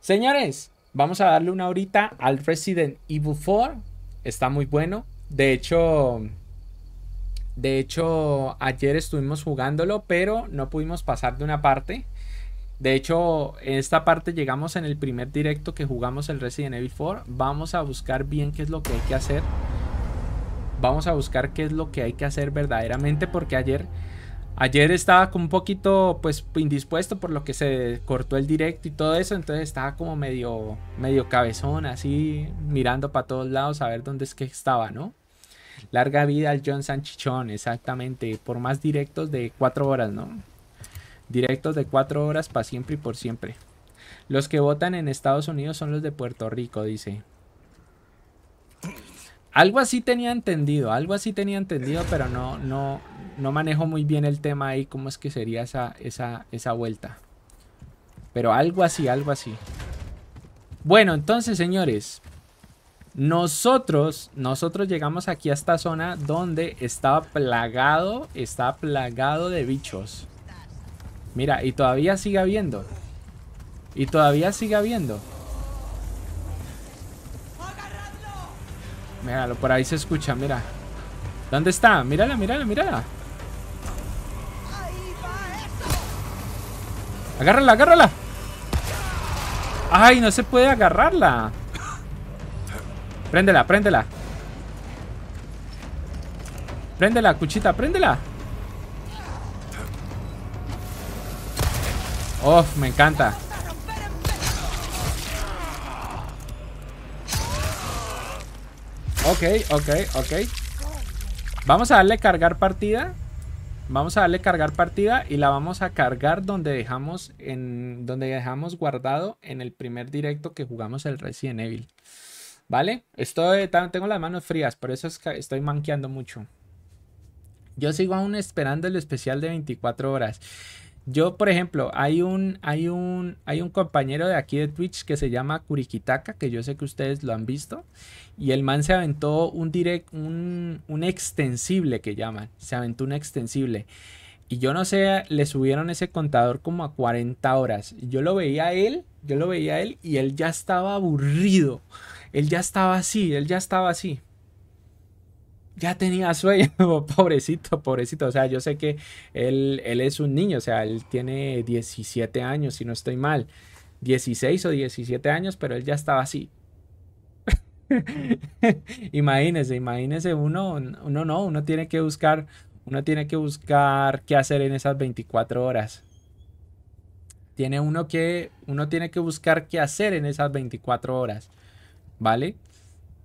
Señores, vamos a darle una horita al Resident Evil 4. Está muy bueno. De hecho, de hecho, ayer estuvimos jugándolo, pero no pudimos pasar de una parte. De hecho, en esta parte llegamos en el primer directo que jugamos el Resident Evil 4. Vamos a buscar bien qué es lo que hay que hacer. Vamos a buscar qué es lo que hay que hacer verdaderamente porque ayer Ayer estaba como un poquito pues indispuesto por lo que se cortó el directo y todo eso, entonces estaba como medio medio cabezón así mirando para todos lados a ver dónde es que estaba, ¿no? Larga vida al John Sanchichón, exactamente, por más directos de cuatro horas, ¿no? Directos de cuatro horas para siempre y por siempre. Los que votan en Estados Unidos son los de Puerto Rico, dice. Algo así tenía entendido, algo así tenía entendido, pero no, no, no manejo muy bien el tema ahí, cómo es que sería esa, esa, esa vuelta. Pero algo así, algo así. Bueno, entonces, señores, nosotros, nosotros llegamos aquí a esta zona donde estaba plagado, está plagado de bichos. Mira, y todavía sigue habiendo. Y todavía sigue habiendo. Míralo, por ahí se escucha, mira. ¿Dónde está? Mírala, mírala, mírala. Agárrala, agárrala. Ay, no se puede agarrarla. Préndela, préndela. Préndela, cuchita, préndela. Oh, me encanta. Ok, ok, ok. Vamos a darle cargar partida. Vamos a darle cargar partida y la vamos a cargar donde dejamos, en, donde dejamos guardado en el primer directo que jugamos el Resident Evil. ¿Vale? Estoy, tengo las manos frías, por eso estoy manqueando mucho. Yo sigo aún esperando el especial de 24 horas. Yo, por ejemplo, hay un, hay un, hay un compañero de aquí de Twitch que se llama Kurikitaka, que yo sé que ustedes lo han visto, y el man se aventó un direct, un, un extensible que llaman, se aventó un extensible. Y yo no sé, le subieron ese contador como a 40 horas. Yo lo veía a él, yo lo veía a él y él ya estaba aburrido. Él ya estaba así, él ya estaba así ya tenía sueño, pobrecito, pobrecito. O sea, yo sé que él, es un niño, o sea, él tiene 17 años, si no estoy mal, 16 o 17 años, pero él ya estaba así. imagínense, imagínense, uno, uno no, uno tiene que buscar, uno tiene que buscar qué hacer en esas 24 horas. Tiene uno que, uno tiene que buscar qué hacer en esas 24 horas, ¿vale?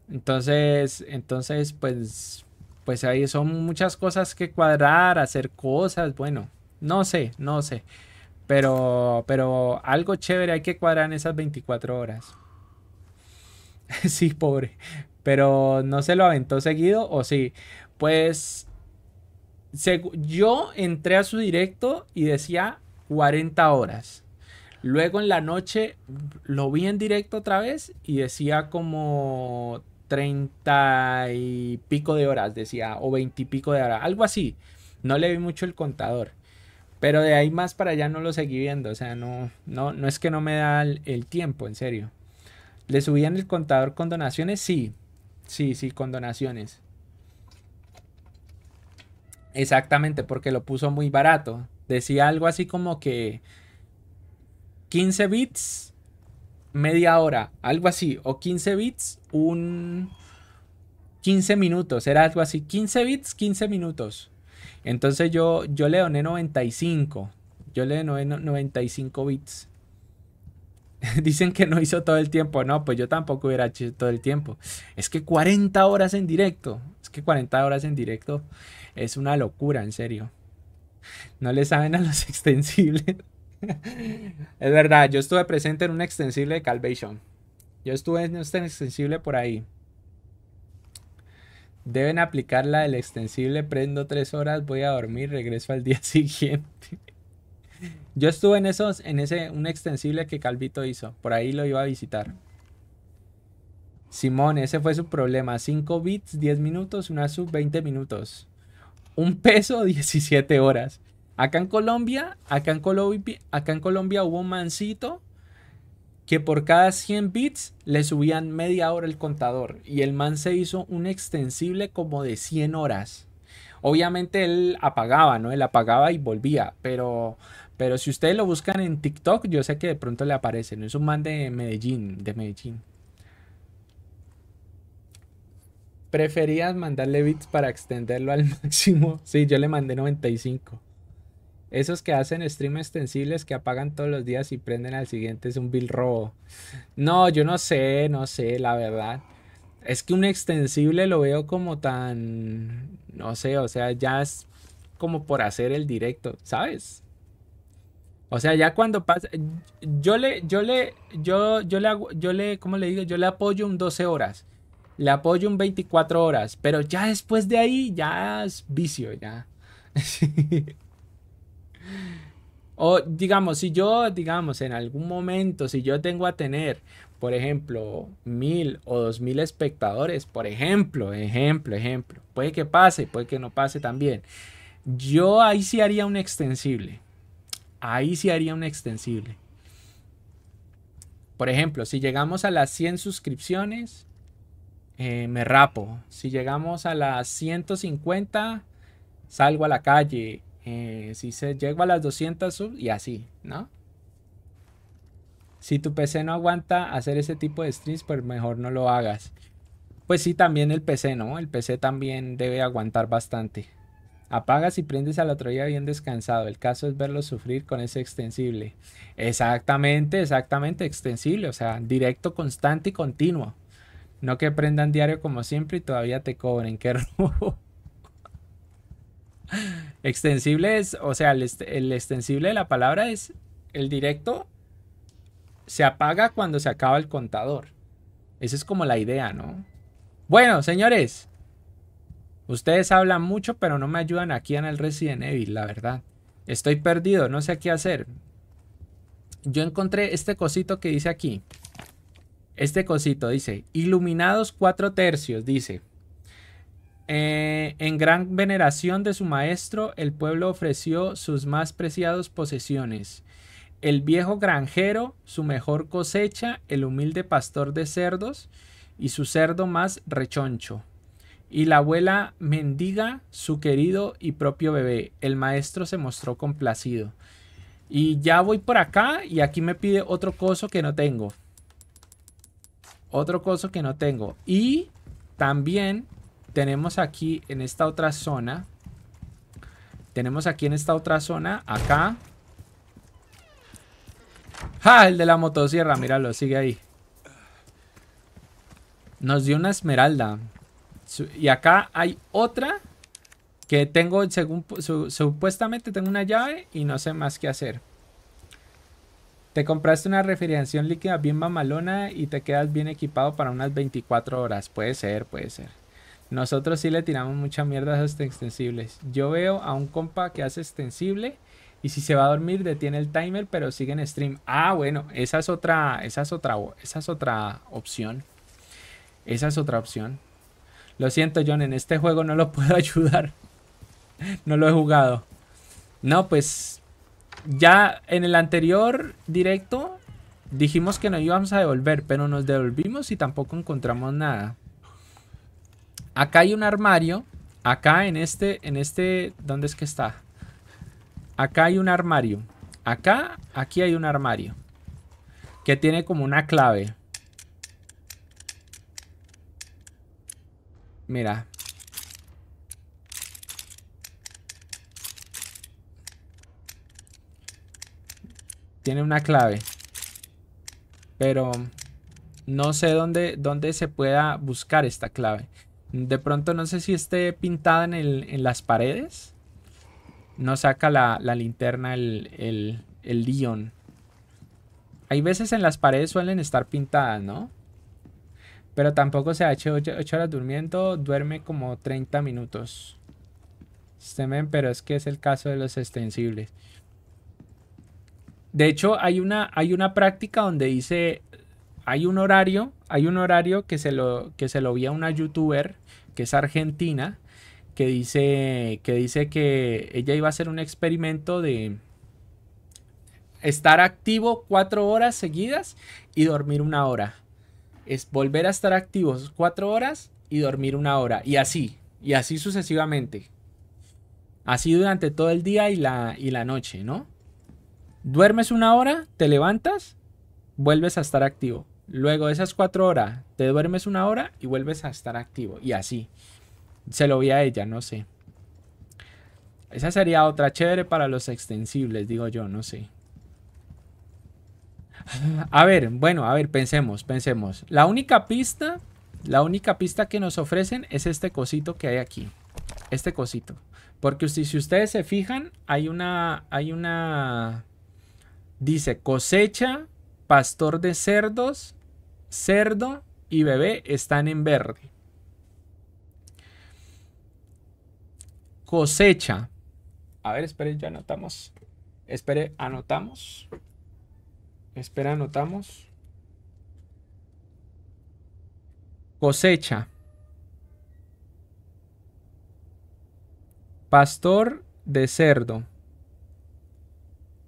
Entonces, entonces, pues pues ahí son muchas cosas que cuadrar, hacer cosas, bueno, no sé, no sé. Pero, pero algo chévere hay que cuadrar en esas 24 horas. sí, pobre. Pero no se lo aventó seguido o sí. Pues yo entré a su directo y decía 40 horas. Luego en la noche lo vi en directo otra vez y decía como Treinta y pico de horas, decía, o veintipico y pico de horas, algo así. No le vi mucho el contador. Pero de ahí más para allá no lo seguí viendo, o sea, no, no, no es que no me da el, el tiempo, en serio. ¿Le subían el contador con donaciones? Sí, sí, sí, con donaciones. Exactamente, porque lo puso muy barato. Decía algo así como que 15 bits media hora, algo así, o 15 bits, un 15 minutos, era algo así, 15 bits, 15 minutos. Entonces yo, yo le doné 95, yo le doné 95 bits. Dicen que no hizo todo el tiempo, no, pues yo tampoco hubiera hecho todo el tiempo. Es que 40 horas en directo, es que 40 horas en directo es una locura, en serio. No le saben a los extensibles. es verdad, yo estuve presente en un extensible de Calvation. Yo estuve en un extensible por ahí. Deben aplicar la del extensible, prendo tres horas, voy a dormir, regreso al día siguiente. Yo estuve en esos, en ese, un extensible que Calvito hizo. Por ahí lo iba a visitar. Simón, ese fue su problema. 5 bits, 10 minutos, una sub, 20 minutos. Un peso, 17 horas. Acá en Colombia, acá en Colombia, acá en Colombia hubo un mancito que por cada 100 bits le subían media hora el contador y el man se hizo un extensible como de 100 horas. Obviamente él apagaba, ¿no? Él apagaba y volvía, pero pero si ustedes lo buscan en TikTok, yo sé que de pronto le aparece, no es un man de Medellín, de Medellín. ¿Preferías mandarle bits para extenderlo al máximo? Sí, yo le mandé 95. Esos que hacen stream extensibles que apagan todos los días y prenden al siguiente es un bill robo. No, yo no sé, no sé, la verdad. Es que un extensible lo veo como tan, no sé, o sea, ya es como por hacer el directo, ¿sabes? O sea, ya cuando pasa, yo le, yo le, yo, yo le yo le, ¿cómo le digo? Yo le apoyo un 12 horas, le apoyo un 24 horas, pero ya después de ahí ya es vicio, ya. O digamos, si yo, digamos, en algún momento, si yo tengo a tener, por ejemplo, mil o dos mil espectadores, por ejemplo, ejemplo, ejemplo, puede que pase, puede que no pase también. Yo ahí sí haría un extensible. Ahí sí haría un extensible. Por ejemplo, si llegamos a las 100 suscripciones, eh, me rapo. Si llegamos a las 150, salgo a la calle. Eh, si se llega a las 200 subs y así, ¿no? Si tu PC no aguanta hacer ese tipo de streams, pues mejor no lo hagas. Pues sí, también el PC, ¿no? El PC también debe aguantar bastante. Apagas y prendes al otro día bien descansado. El caso es verlo sufrir con ese extensible. Exactamente, exactamente, extensible. O sea, directo, constante y continuo. No que prendan diario como siempre y todavía te cobren. Qué robo extensible es, o sea, el, extensible de la palabra es el directo se apaga cuando se acaba el contador. Esa es como la idea, ¿no? Bueno, señores, ustedes hablan mucho, pero no me ayudan aquí en el Resident Evil, la verdad. Estoy perdido, no sé qué hacer. Yo encontré este cosito que dice aquí. Este cosito dice, iluminados cuatro tercios, dice. Eh, en gran veneración de su maestro, el pueblo ofreció sus más preciados posesiones. El viejo granjero, su mejor cosecha, el humilde pastor de cerdos y su cerdo más rechoncho. Y la abuela mendiga, su querido y propio bebé. El maestro se mostró complacido. Y ya voy por acá y aquí me pide otro coso que no tengo. Otro coso que no tengo. Y también tenemos aquí en esta otra zona. Tenemos aquí en esta otra zona, acá. ¡Ja! Ah, el de la motosierra, míralo, sigue ahí. Nos dio una esmeralda. Y acá hay otra que tengo, según supuestamente tengo una llave y no sé más qué hacer. Te compraste una refrigeración líquida bien mamalona y te quedas bien equipado para unas 24 horas. Puede ser, puede ser. Nosotros sí le tiramos mucha mierda a esos extensibles. Yo veo a un compa que hace extensible y si se va a dormir detiene el timer, pero sigue en stream. Ah, bueno, esa es otra, esa es otra, esa es otra opción. Esa es otra opción. Lo siento, John, en este juego no lo puedo ayudar. No lo he jugado. No, pues ya en el anterior directo dijimos que no íbamos a devolver, pero nos devolvimos y tampoco encontramos nada. Acá hay un armario. Acá en este, en este, ¿dónde es que está? Acá hay un armario. Acá, aquí hay un armario. Que tiene como una clave. Mira. Tiene una clave. Pero no sé dónde, dónde se pueda buscar esta clave. De pronto no sé si esté pintada en, las paredes. No saca la, linterna el, el, Hay veces en las paredes suelen estar pintadas, ¿no? Pero tampoco se ha hecho 8 horas durmiendo, duerme como 30 minutos. ven, pero es que es el caso de los extensibles. De hecho, hay una, hay una práctica donde dice hay un horario, hay un horario que se lo, que se lo vi a una youtuber que es argentina, que dice, que dice que ella iba a hacer un experimento de estar activo cuatro horas seguidas y dormir una hora. Es volver a estar activos cuatro horas y dormir una hora. Y así, y así sucesivamente. Así durante todo el día y la, y la noche, ¿no? Duermes una hora, te levantas, vuelves a estar activo. Luego de esas cuatro horas, te duermes una hora y vuelves a estar activo. Y así. Se lo vi a ella, no sé. Esa sería otra chévere para los extensibles, digo yo, no sé. A ver, bueno, a ver, pensemos, pensemos. La única pista, la única pista que nos ofrecen es este cosito que hay aquí. Este cosito. Porque si, si ustedes se fijan, hay una, hay una, dice cosecha, pastor de cerdos, Cerdo y bebé están en verde. Cosecha. A ver, espere, ya anotamos. Espere, anotamos. Espera, anotamos. Cosecha. Pastor de cerdo.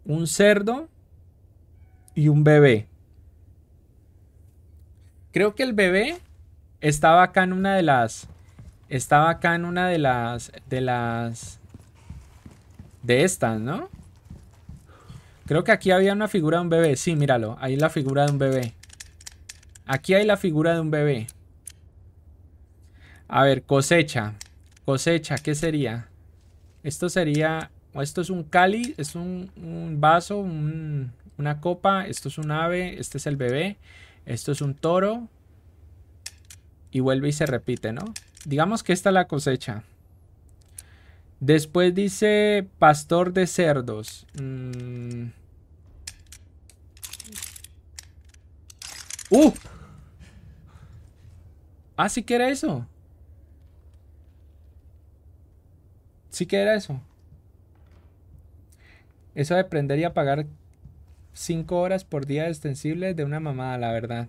Un cerdo y un bebé. Creo que el bebé estaba acá en una de las. Estaba acá en una de las. De las. De estas, ¿no? Creo que aquí había una figura de un bebé. Sí, míralo. Ahí la figura de un bebé. Aquí hay la figura de un bebé. A ver, cosecha. Cosecha, ¿qué sería? Esto sería. Esto es un cáliz, es un, un vaso, un, una copa. Esto es un ave. Este es el bebé. Esto es un toro. Y vuelve y se repite, ¿no? Digamos que esta es la cosecha. Después dice pastor de cerdos. Mm. ¡Uh! Ah, sí que era eso. Sí que era eso. Eso de prender y apagar 5 horas por día de extensibles de una mamada, la verdad.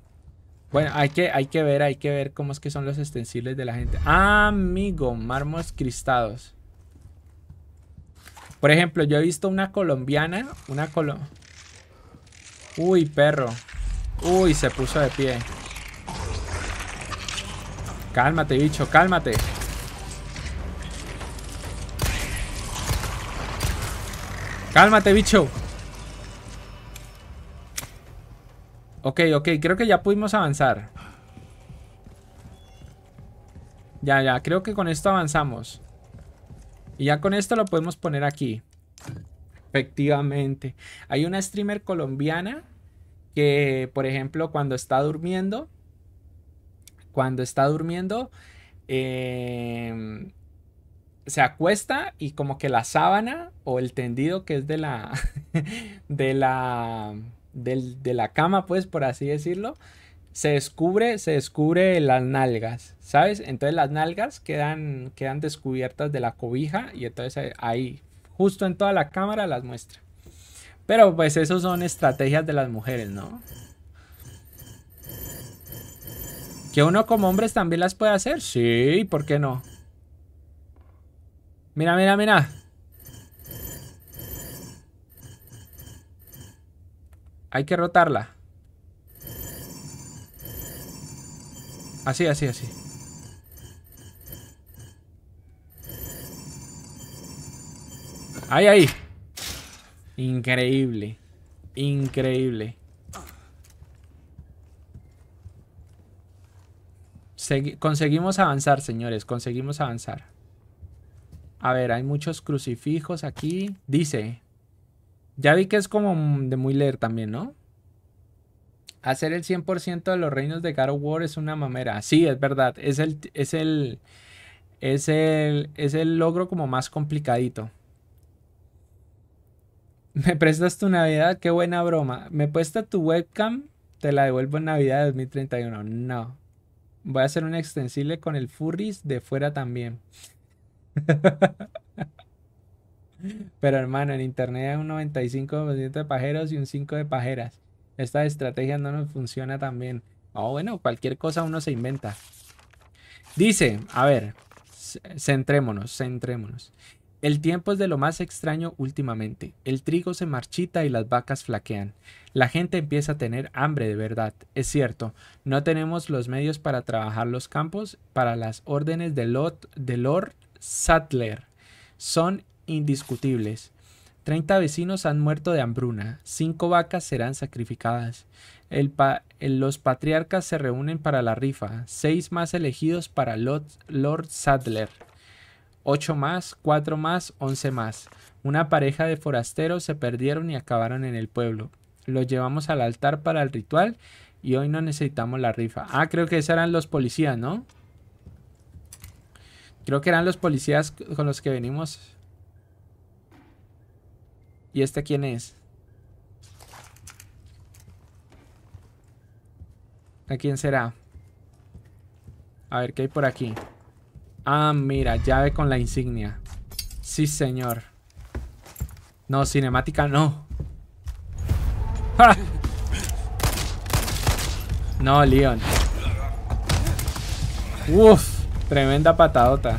Bueno, hay que, hay que ver, hay que ver cómo es que son los extensibles de la gente. Amigo, marmos cristados. Por ejemplo, yo he visto una colombiana, una colo... Uy, perro. Uy, se puso de pie. Cálmate, bicho, cálmate. Cálmate, bicho. Ok, ok, creo que ya pudimos avanzar. Ya, ya, creo que con esto avanzamos. Y ya con esto lo podemos poner aquí. Efectivamente. Hay una streamer colombiana que, por ejemplo, cuando está durmiendo, cuando está durmiendo, em, se acuesta y como que la sábana o el tendido que es de la, de la, de la cama, pues por así decirlo, se descubre, se descubre las nalgas, ¿sabes? Entonces las nalgas quedan, quedan descubiertas de la cobija y entonces eh, ahí, justo en toda la cámara las muestra. Pero pues eso son estrategias de las mujeres, ¿no? Que uno como hombres también las puede hacer, sí, ¿por qué no? Mira, mira, mira. Hay que rotarla. Así, así, así. ¡Ay, ahí. Increíble. Increíble. conseguimos avanzar, señores. Conseguimos avanzar. A ver, hay muchos crucifijos aquí. Dice, ya vi que es como de muy leer también, ¿no? Hacer el 100% de los reinos de God War es una mamera. Sí, es verdad. Es el, es el, es el, es el logro como más complicadito. ¿Me prestas tu Navidad? Qué buena broma. ¿Me puesta tu webcam? Te la devuelvo en Navidad de 2031. No. Voy a hacer un extensible con el Furries de fuera también. Pero hermano, en internet hay un 95% de pajeros y un 5% de pajeras. Esta estrategia no nos funciona tan bien. Oh, bueno, cualquier cosa uno se inventa. Dice, a ver, centrémonos, centrémonos. El tiempo es de lo más extraño últimamente. El trigo se marchita y las vacas flaquean. La gente empieza a tener hambre de verdad. Es cierto, no tenemos los medios para trabajar los campos para las órdenes de, de Lord Sattler. Son indiscutibles. Treinta vecinos han muerto de hambruna, cinco vacas serán sacrificadas. los patriarcas se reúnen para la rifa, seis más elegidos para Lord, Lord Sadler. Ocho más, cuatro más, 11 más. Una pareja de forasteros se perdieron y acabaron en el pueblo. Los llevamos al altar para el ritual y hoy no necesitamos la rifa. Ah, creo que esos eran los policías, ¿no? Creo que eran los policías con los que venimos ¿Y este quién es? ¿A quién será? A ver, ¿qué hay por aquí? Ah, mira, llave con la insignia. Sí, señor. No, cinemática no. No, Leon. Uf, tremenda patadota.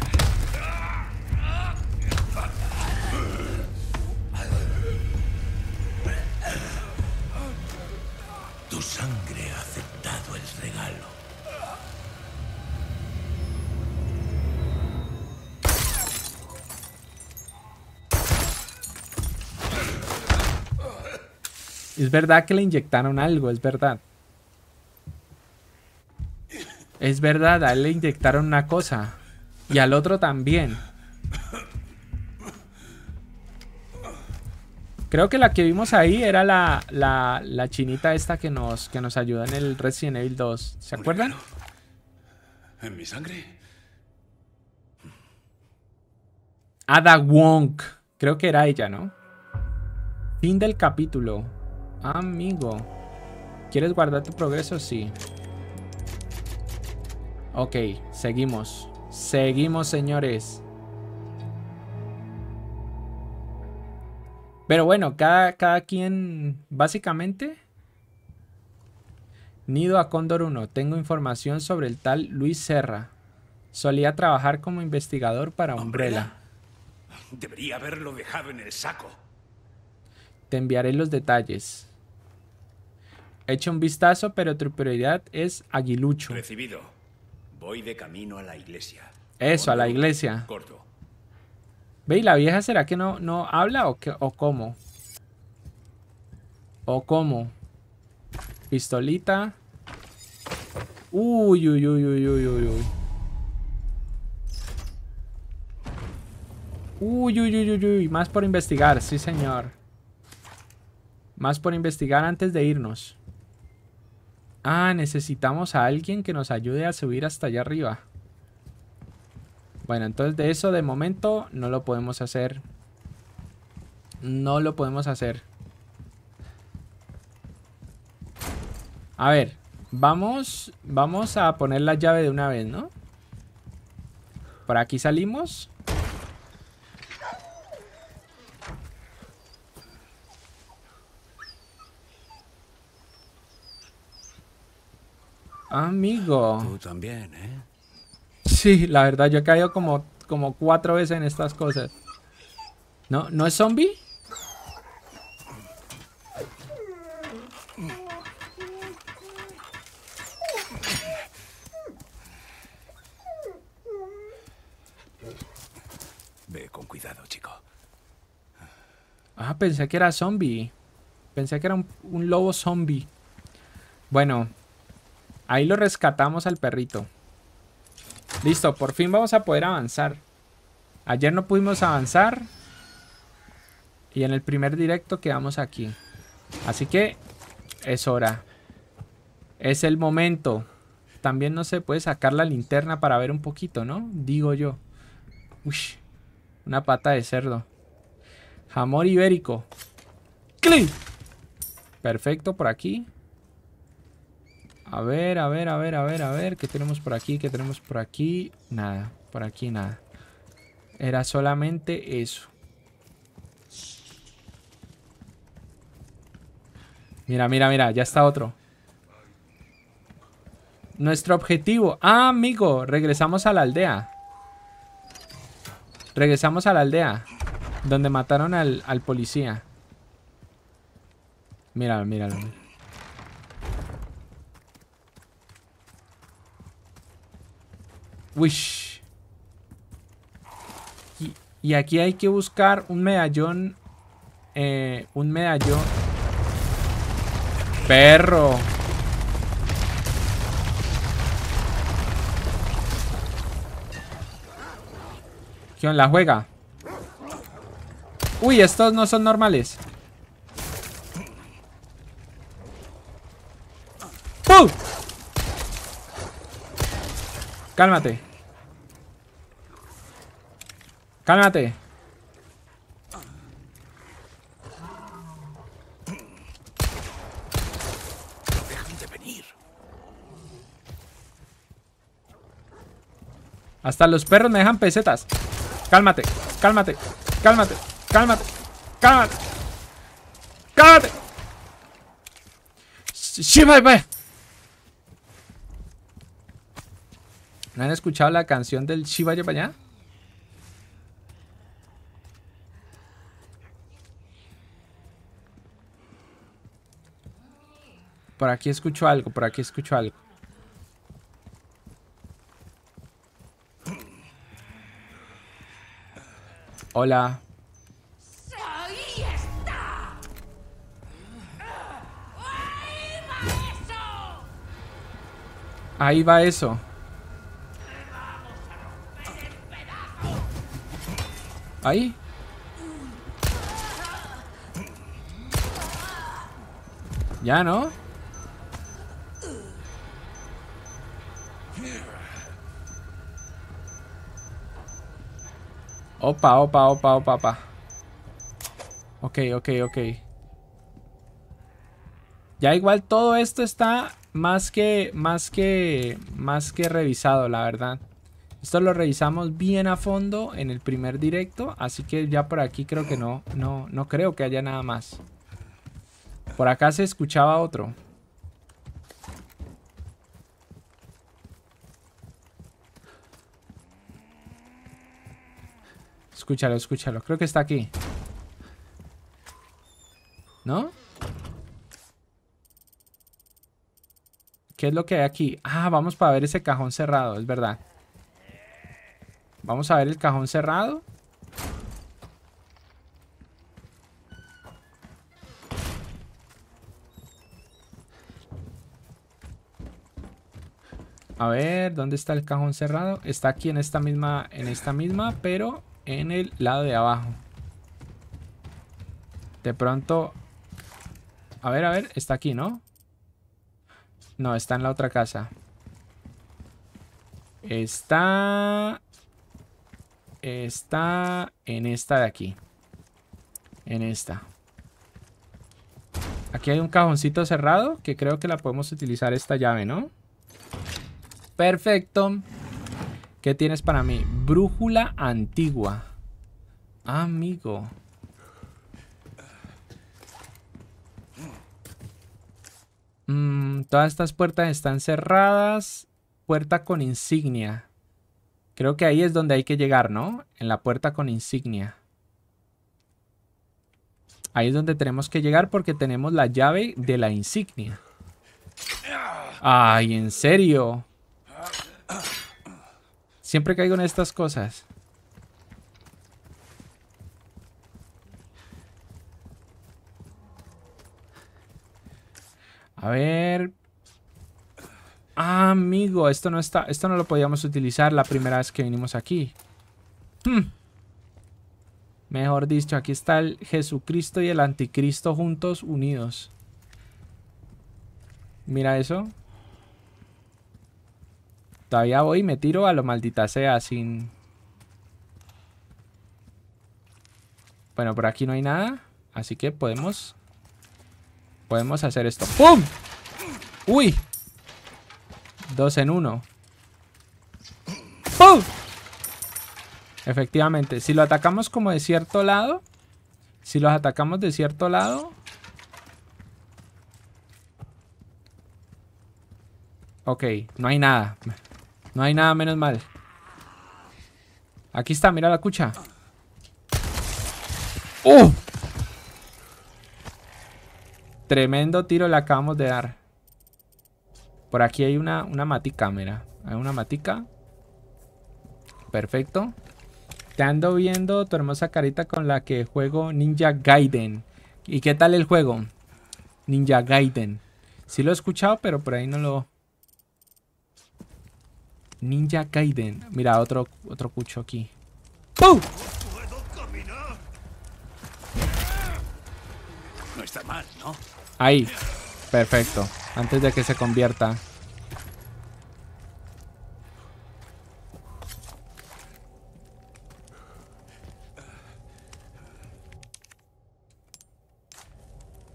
Es verdad que le inyectaron algo, es verdad. Es verdad, a él le inyectaron una cosa. Y al otro también. Creo que la que vimos ahí era la, la, chinita esta que nos, que nos ayuda en el Resident Evil 2. ¿Se acuerdan? ¿En mi sangre? Ada Wong. Creo que era ella, ¿no? Fin del capítulo. Amigo. ¿Quieres guardar tu progreso? Sí. Ok, seguimos. Seguimos, señores. Pero bueno, cada, quien, básicamente... Nido a Cóndor 1. Tengo información sobre el tal Luis Serra. Solía trabajar como investigador para Umbrella. Debería haberlo dejado en el saco. Te enviaré los detalles. Echa un vistazo, pero tu prioridad es Aguilucho. Recibido. Voy de camino a la iglesia. Eso, a la iglesia. Corto. Ve, ¿y la vieja será que no, no habla o, o cómo? ¿O cómo? Pistolita. Uy, uy, uy, uy, uy, uy, uy. Uy, uy, uy, uy, uy. Más por investigar, sí, señor. Más por investigar antes de irnos. Ah, necesitamos a alguien que nos ayude a subir hasta allá arriba. Bueno, entonces de eso de momento no lo podemos hacer. No lo podemos hacer. A ver, vamos, vamos a poner la llave de una vez, ¿no? Por aquí salimos. Amigo. Tú también, ¿eh? Sí, la verdad, yo he caído como, como cuatro veces en estas cosas. ¿No, ¿No es zombie? Ve con cuidado, chico. Ah, pensé que era zombie. Pensé que era un lobo zombie. Bueno, Ahí lo rescatamos al perrito. Listo, por fin vamos a poder avanzar. Ayer no pudimos avanzar. Y en el primer directo quedamos aquí. Así que es hora. Es el momento. También no se puede sacar la linterna para ver un poquito, ¿no? Digo yo. Uy, una pata de cerdo. Jamón ibérico. ¡Clic! Perfecto, por aquí. A ver, a ver, a ver, a ver, a ver. ¿Qué tenemos por aquí? ¿Qué tenemos por aquí? Nada, por aquí nada. Era solamente eso. Mira, mira, mira, ya está otro. Nuestro objetivo. Ah, amigo, regresamos a la aldea. Regresamos a la aldea. Donde mataron al, policía. Mira, míralo. míralo. Wish. Y, aquí hay que buscar un medallón. Eh, un medallón. Perro. ¿Quién la juega? Uy, estos no son normales. ¡Pum! Cálmate. Cálmate. Hasta los perros me dejan pesetas. Cálmate, cálmate, cálmate, cálmate, cálmate. ¡Cálmate! shiva ¿No han escuchado la canción del Shiva para allá? Por aquí escucho algo, por aquí escucho algo. Hola. Ahí Ahí va eso. Ahí. Ya, ¿no? Opa, opa, opa, opa, opa. Ok, ok, ok. Ya igual todo esto está más que, más que, más que revisado, la verdad. Esto lo revisamos bien a fondo en el primer directo, así que ya por aquí creo que no, no, no creo que haya nada más. Por acá se escuchaba otro. Escúchalo, escúchalo. Creo que está aquí. ¿No? ¿Qué es lo que hay aquí? Ah, vamos para ver ese cajón cerrado, es verdad. Vamos a ver el cajón cerrado. A ver, ¿dónde está el cajón cerrado? Está aquí en esta misma, en esta misma, pero en el lado de abajo. De pronto... A ver, a ver, está aquí, ¿no? No, está en la otra casa. Está... Está en esta de aquí. En esta. Aquí hay un cajoncito cerrado que creo que la podemos utilizar esta llave, ¿no? Perfecto. ¿Qué tienes para mí? Brújula antigua. Amigo. Mm, todas estas puertas están cerradas. Puerta con insignia. Creo que ahí es donde hay que llegar, ¿no? En la puerta con insignia. Ahí es donde tenemos que llegar porque tenemos la llave de la insignia. Ay, ¿en serio? Siempre caigo en estas cosas. A ver. Ah, amigo, esto no está, esto no lo podíamos utilizar la primera vez que vinimos aquí. Hmm. Mejor dicho, aquí está el Jesucristo y el Anticristo juntos, unidos. Mira eso. Todavía voy y me tiro a lo maldita sea sin... Bueno, por aquí no hay nada. Así que podemos... Podemos hacer esto. ¡Pum! ¡Uy! Dos en uno. ¡Pum! Efectivamente. Si lo atacamos como de cierto lado... Si los atacamos de cierto lado... Ok, no hay nada. No hay nada menos mal. Aquí está, mira la cucha. ¡Uh! Tremendo tiro le acabamos de dar. Por aquí hay una, una matica, mira. Hay una matica. Perfecto. Te ando viendo tu hermosa carita con la que juego Ninja Gaiden. ¿Y qué tal el juego? Ninja Gaiden. Sí lo he escuchado, pero por ahí no lo, Ninja Gaiden. Mira, otro, otro cucho aquí. ¡Pum! No está mal, ¿no? Ahí. Perfecto. Antes de que se convierta.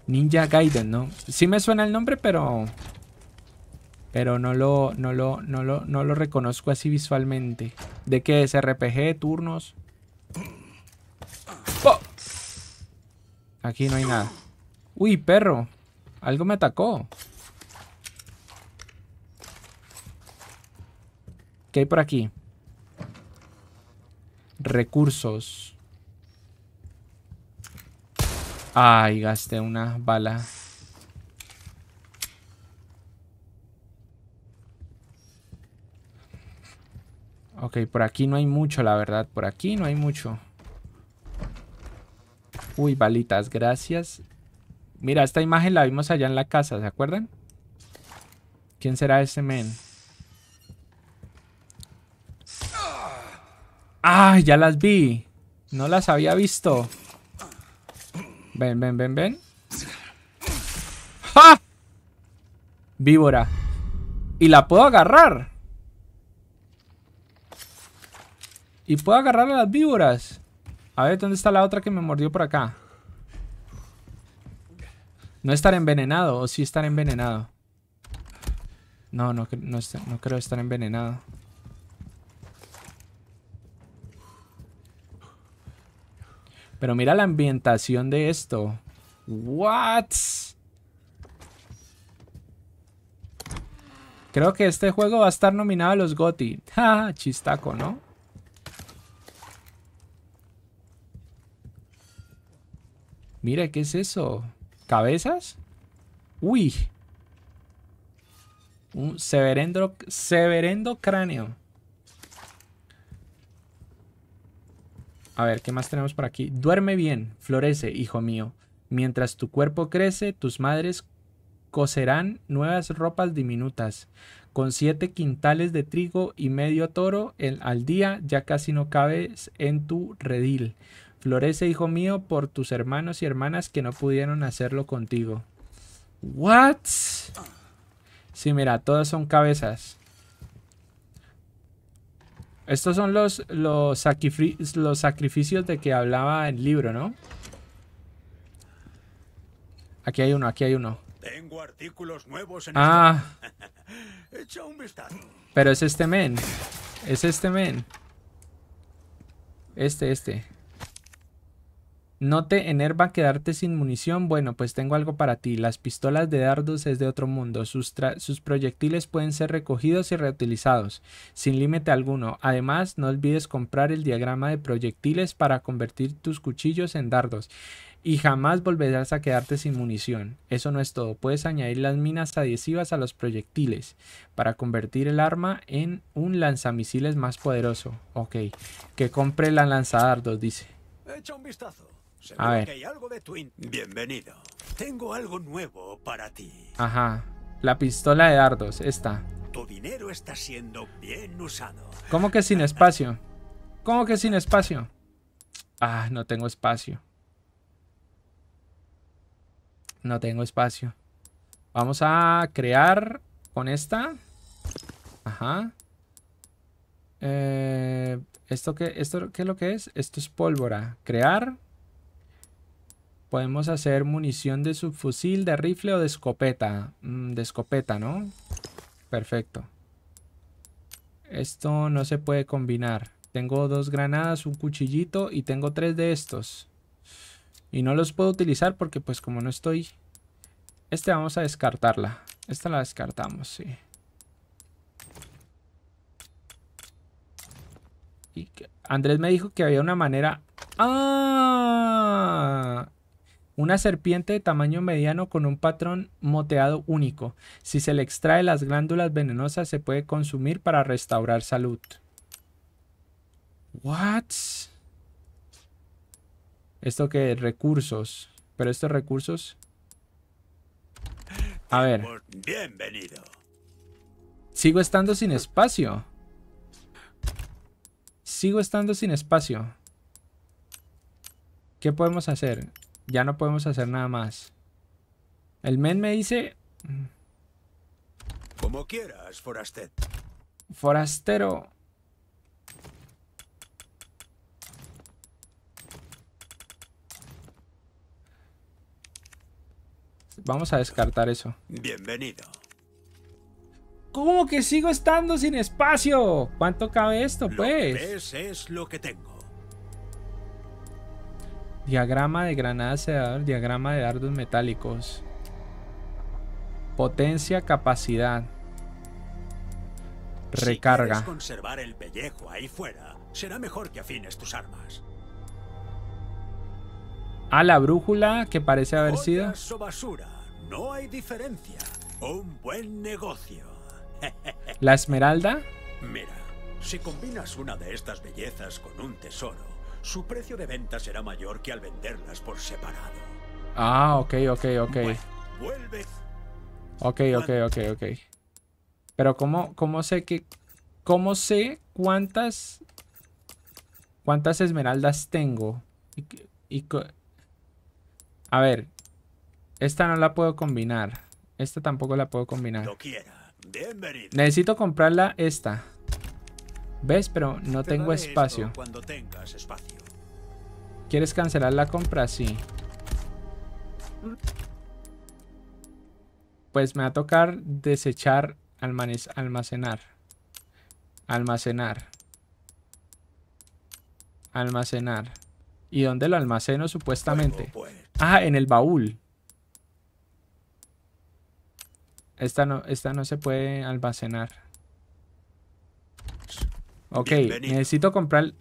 Ninja Gaiden, ¿no? Sí me suena el nombre, pero pero no lo, no lo, no lo, reconozco así visualmente. ¿De qué es? ¿RPG? ¿Turnos? Aquí no hay nada. ¡Uy, perro! Algo me atacó. ¿Qué hay por aquí? Recursos. Ay, gasté una bala Ok, por aquí no hay mucho, la verdad. Por aquí no hay mucho. Uy, balitas, gracias. Mira, esta imagen la vimos allá en la casa, ¿se acuerdan? ¿Quién será ese men? ¡Ah! Ya las vi. No las había visto. Ven, ven, ven, ven. ¡Ja! Víbora. Y la puedo agarrar. Y puedo agarrar a las víboras. A ver, ¿dónde está la otra que me mordió por acá? No estar envenenado, o sí estar envenenado. No, no, no, creo estar envenenado. Pero mira la ambientación de esto. What? Creo que este juego va a estar nominado a los goti. Ja, chistaco, ¿no? Mira, ¿qué es eso? ¿Cabezas? Uy. Un severendo, cráneo. A ver, ¿qué más tenemos por aquí? Duerme bien, florece, hijo mío. Mientras tu cuerpo crece, tus madres coserán nuevas ropas diminutas. Con siete quintales de trigo y medio toro al día ya casi no cabes en tu redil. Florece, hijo mío, por tus hermanos y hermanas que no pudieron hacerlo contigo. What? Sí, mira, todas son cabezas. Estos son los, los, los sacrificios de que hablaba el libro, ¿no? Aquí hay uno, aquí hay uno. Tengo artículos nuevos en Ah. Este- Echa un vistazo. Pero es este men. Es este men. Este, este. ¿No te enerva quedarte sin munición? Bueno, pues tengo algo para ti. Las pistolas de dardos es de otro mundo. Sus, sus proyectiles pueden ser recogidos y reutilizados, sin límite alguno. Además, no olvides comprar el diagrama de proyectiles para convertir tus cuchillos en dardos. Y jamás volverás a quedarte sin munición. Eso no es todo. Puedes añadir las minas adhesivas a los proyectiles para convertir el arma en un lanzamisiles más poderoso. Ok. Que compre la lanzadardos, dice. Echa un vistazo a ver. algo de Bienvenido. Tengo algo nuevo para ti. Ajá. La pistola de dardos, esta. Tu dinero está siendo bien usado. ¿Cómo que sin espacio? ¿Cómo que sin espacio? Ah, no tengo espacio. No tengo espacio. Vamos a crear con esta. Ajá. Eh, ¿esto, qué, ¿Esto qué lo que es? Esto es pólvora. Crear. Podemos hacer munición de subfusil, de rifle o de escopeta. Mm, de escopeta, ¿no? Perfecto. Esto no se puede combinar. Tengo dos granadas, un cuchillito y tengo tres de estos. Y no los puedo utilizar porque pues como no estoy... Este vamos a descartarla. Esta la descartamos, sí. Andrés me dijo que había una manera... ¡Ah! Una serpiente de tamaño mediano con un patrón moteado único. Si se le extrae las glándulas venenosas se puede consumir para restaurar salud. What? Esto que recursos. Pero estos recursos. A ver. Bienvenido. Sigo estando sin espacio. Sigo estando sin espacio. ¿Qué podemos hacer? Ya no podemos hacer nada más. El men me dice... Como quieras, forastero. Forastero. Vamos a descartar eso. Bienvenido. ¿Cómo que sigo estando sin espacio? ¿Cuánto cabe esto, pues? Lo es lo que tengo. Diagrama de granada de diagrama de dardos metálicos. Potencia, capacidad. Recarga. conservar el pellejo ahí fuera, será mejor que afines tus armas. A ah, la brújula que parece haber sido. basura, no hay diferencia. Un buen negocio. ¿La esmeralda? Mira, si combinas una de estas bellezas con un tesoro, su precio de venta será mayor que al venderlas por separado. Ah, ok, ok, ok. Ok, ok, ok, ok. Pero ¿cómo, sé que... ¿Cómo sé cuántas... ¿Cuántas esmeraldas tengo? a ver. Esta no la puedo combinar. Esta tampoco la puedo combinar. Necesito comprarla esta. ¿Ves? Pero no tengo espacio. Cuando tengas espacio. ¿Quieres cancelar la compra? Sí. Pues me va a tocar desechar, almacenar. Almacenar. Almacenar. ¿Y dónde lo almaceno supuestamente? Ah, en el baúl. Esta no, no se puede almacenar. Ok, necesito comprar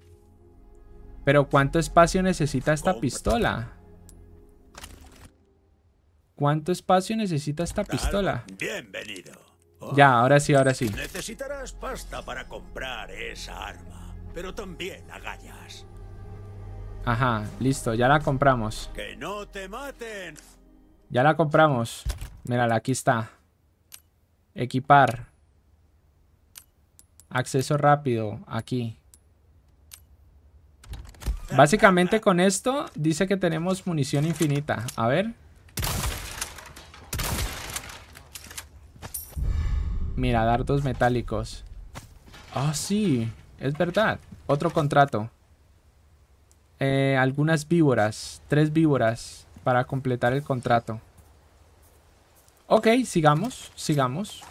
pero ¿cuánto espacio necesita esta oh, pistola? ¿Cuánto espacio necesita esta pistola? Bienvenido. Oh, ya, ahora sí, ahora sí. Necesitarás pasta para comprar esa arma, pero también agallas. Ajá, listo, ya la compramos. Que no te maten. Ya la compramos. Mírala, aquí está. Equipar. Acceso rápido, aquí. Básicamente con esto dice que tenemos munición infinita. A ver. Mira, dardos metálicos. Ah, sí. Es verdad. Otro contrato. Eh, algunas víboras. Tres víboras para completar el contrato. Ok, sigamos, sigamos.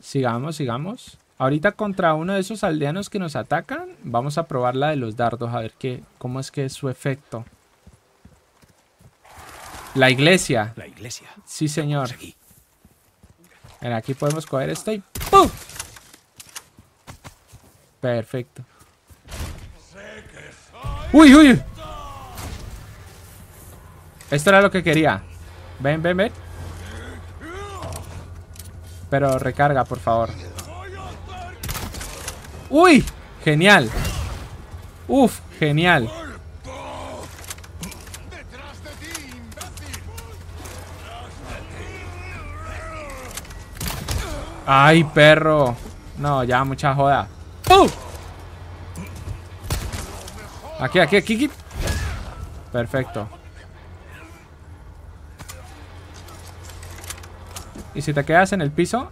Sigamos, sigamos. Ahorita contra uno de esos aldeanos que nos atacan, vamos a probar la de los dardos, a ver qué, cómo es que es su efecto. La iglesia. La iglesia. Sí, señor. aquí podemos coger esto y ¡pum! Perfecto. ¡Uy, uy! Esto era lo que quería. Ven, ven, ven. Pero recarga, por favor. ¡Uy! Genial. Uf, genial. Ay, perro. No, ya mucha joda. Uh. Aquí, aquí, aquí, aquí. Perfecto. Y si te quedas en el piso...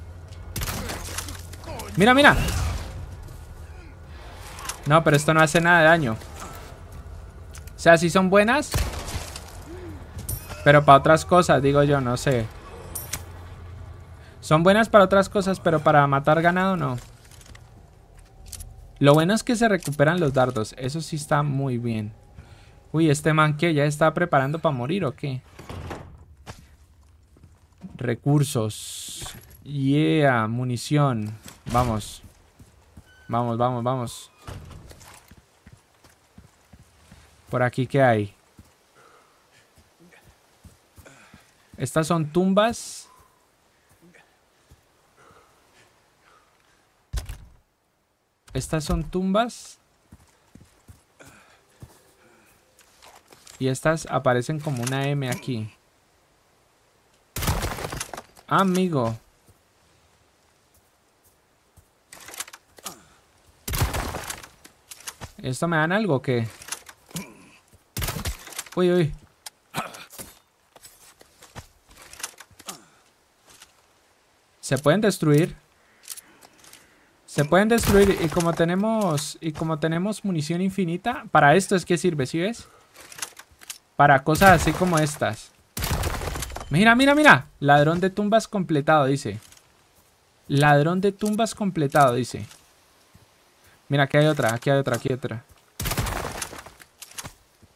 Mira, mira. No, pero esto no hace nada de daño. O sea, sí son buenas. Pero para otras cosas, digo yo, no sé. Son buenas para otras cosas, pero para matar ganado no. Lo bueno es que se recuperan los dardos. Eso sí está muy bien. Uy, este man que ya está preparando para morir o qué. Recursos. Yeah, munición. Vamos. Vamos, vamos, vamos. Por aquí, ¿qué hay? Estas son tumbas. Estas son tumbas. Y estas aparecen como una M aquí. Amigo. ¿Esto me dan algo o qué? Uy, uy. Se pueden destruir. Se pueden destruir y como tenemos y como tenemos munición infinita, para esto es que sirve, ¿sí ves? Para cosas así como estas. Mira, mira, mira. Ladrón de tumbas completado, dice. Ladrón de tumbas completado, dice. Mira, aquí hay otra, aquí hay otra, aquí hay otra.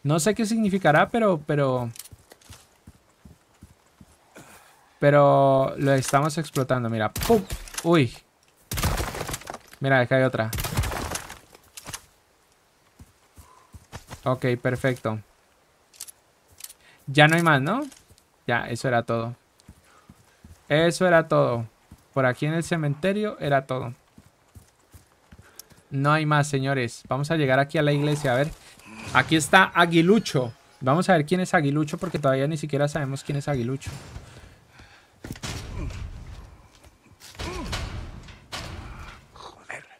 No sé qué significará, pero, pero... Pero lo estamos explotando, mira. ¡Pum! ¡Uy! Mira, acá hay otra. Ok, perfecto. Ya no hay más, ¿no? Ya, eso era todo. Eso era todo. Por aquí en el cementerio era todo. No hay más, señores. Vamos a llegar aquí a la iglesia, a ver. Aquí está Aguilucho. Vamos a ver quién es Aguilucho porque todavía ni siquiera sabemos quién es Aguilucho.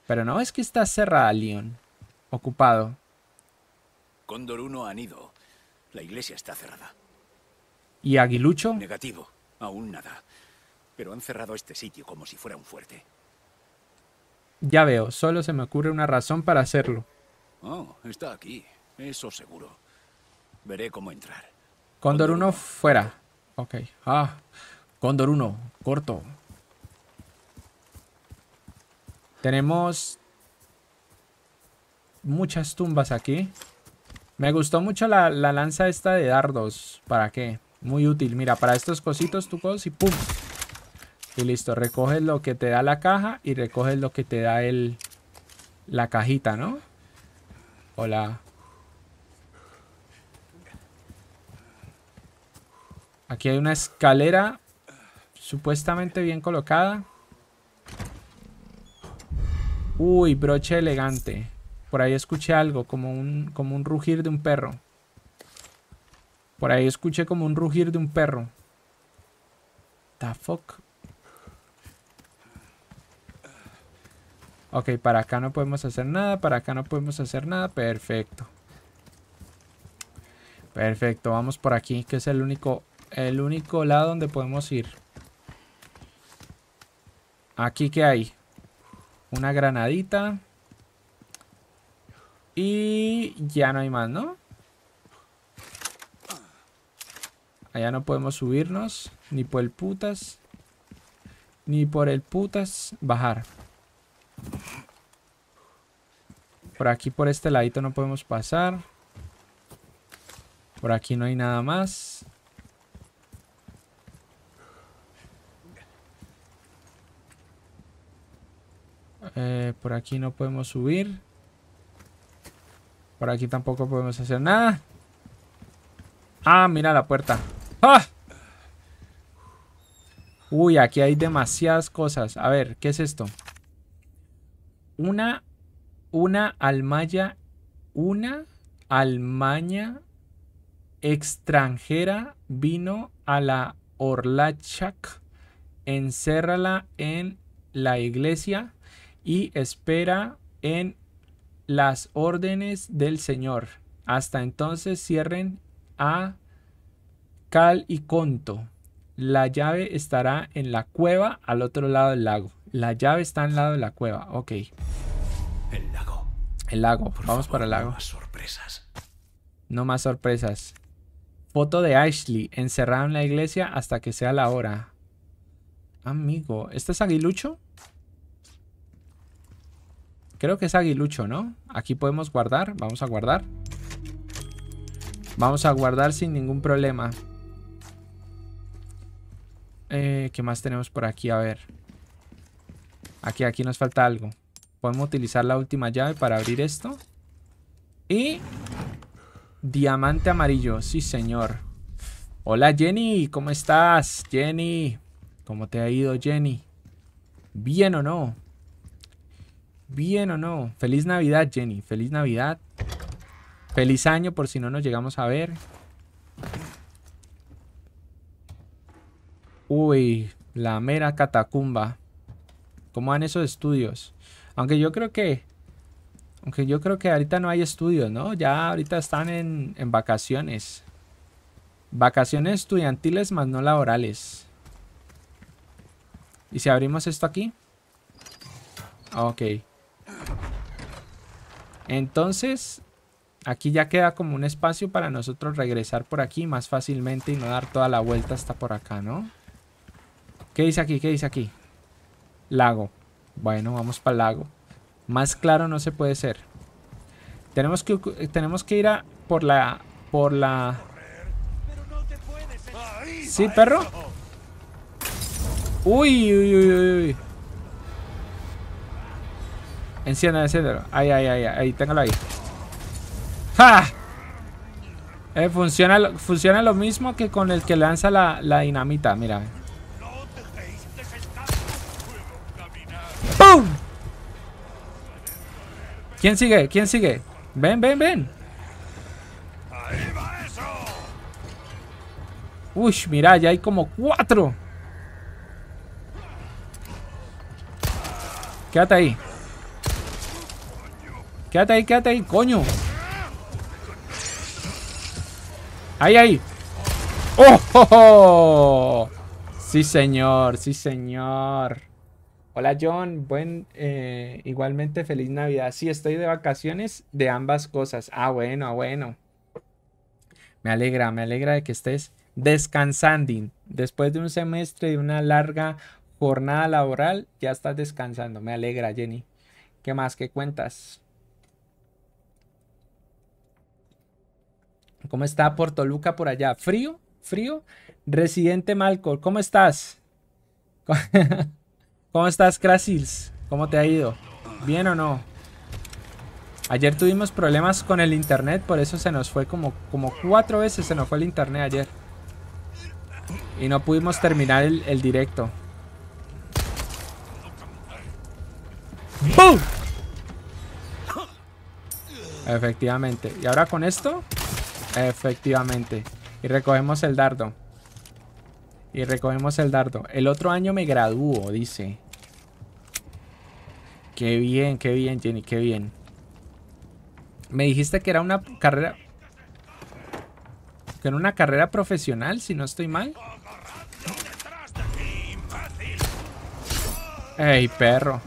Pero no es que está cerrada, Leon. Ocupado. Cóndor La iglesia está cerrada. ¿Y Aguilucho? Negativo. Aún nada. Pero han cerrado este sitio como si fuera un fuerte. Ya veo. Solo se me ocurre una razón para hacerlo. Oh, está aquí. Eso seguro. Veré cómo entrar. Cóndor 1 fuera. Ok. Ah. Cóndor 1, corto. Tenemos muchas tumbas aquí. Me gustó mucho la, lanza esta de dardos. ¿Para qué? Muy útil. Mira, para estos cositos tú coges y ¡pum! Y listo, recoges lo que te da la caja y recoges lo que te da el la cajita, ¿no? hola la, Aquí hay una escalera supuestamente bien colocada. Uy, broche elegante. Por ahí escuché algo, como un, como un rugir de un perro. Por ahí escuché como un rugir de un perro. The fuck? Ok, para acá no podemos hacer nada, para acá no podemos hacer nada. Perfecto. Perfecto, vamos por aquí, que es el único el único lado donde podemos ir. Aquí que hay. Una granadita. Y ya no hay más, ¿no? Allá no podemos subirnos. Ni por el putas. Ni por el putas bajar. Por aquí, por este ladito no podemos pasar. Por aquí no hay nada más. Por aquí no podemos subir. Por aquí tampoco podemos hacer nada. Ah, mira la puerta. ¡Ah! Uy, aquí hay demasiadas cosas. A ver, ¿qué es esto? Una, una almaya, una almaña extranjera vino a la Orlachak, Encérrala en la iglesia y espera en las órdenes del Señor. Hasta entonces cierren a cal y conto. La llave estará en la cueva al otro lado del lago. La llave está al lado de la cueva. Ok. El lago. El lago. Vamos para el lago. No más sorpresas. No más sorpresas. Foto de Ashley encerrada en la iglesia hasta que sea la hora. Amigo, ¿este es aguilucho? Creo que es aguilucho, ¿no? Aquí podemos guardar. Vamos a guardar. Vamos a guardar sin ningún problema. Eh, ¿Qué más tenemos por aquí? A ver. Aquí, aquí nos falta algo. Podemos utilizar la última llave para abrir esto. Y... Diamante amarillo. Sí, señor. Hola, Jenny. ¿Cómo estás? Jenny. ¿Cómo te ha ido, Jenny? ¿Bien o no? bien o no. Feliz Navidad, Jenny. Feliz Navidad. Feliz año por si no nos llegamos a ver. Uy, la mera catacumba. ¿Cómo van esos estudios? Aunque yo creo que... Aunque yo creo que ahorita no hay estudios, ¿no? Ya ahorita están en, en vacaciones. Vacaciones estudiantiles más no laborales. ¿Y si abrimos esto aquí? Ok. Entonces, aquí ya queda como un espacio para nosotros regresar por aquí más fácilmente y no dar toda la vuelta hasta por acá, ¿no? ¿Qué dice aquí? ¿Qué dice aquí? Lago. Bueno, vamos para el lago. Más claro no se puede ser. Tenemos que, tenemos que ir a por la... Por la... ¿Sí, perro? Uy, uy, uy, uy. Enciéndelo, enciéndelo. Ahí, ahí, ahí, ahí, téngalo ahí. ¡Ja! Eh, funciona, funciona lo mismo que con el que lanza la, la dinamita, mira. ¡Pum! ¿Quién sigue? ¿Quién sigue? Ven, ven, ven. Uy, mira, ya hay como cuatro. Quédate ahí. Quédate ahí, quédate ahí, coño. Ahí, ahí. ¡Oh! oh, Sí, señor, sí, señor. Hola, John. Buen, eh, igualmente feliz Navidad. Sí, estoy de vacaciones de ambas cosas. Ah, bueno, ah, bueno. Me alegra, me alegra de que estés descansando. Después de un semestre y una larga jornada laboral, ya estás descansando. Me alegra, Jenny. ¿Qué más? ¿Qué cuentas? ¿Cómo está Puerto Luca por allá? ¿Frío? ¿Frío? Residente Malcolm. ¿cómo estás? ¿Cómo estás, Crasils? ¿Cómo te ha ido? ¿Bien o no? Ayer tuvimos problemas con el internet, por eso se nos fue como, como cuatro veces se nos fue el internet ayer. Y no pudimos terminar el, directo. Efectivamente. Y ahora con esto Efectivamente. Y recogemos el dardo. Y recogemos el dardo. El otro año me gradúo, dice. Qué bien, qué bien, Jenny, qué bien. Me dijiste que era una carrera... Que era una carrera profesional, si no estoy mal. Ey, perro.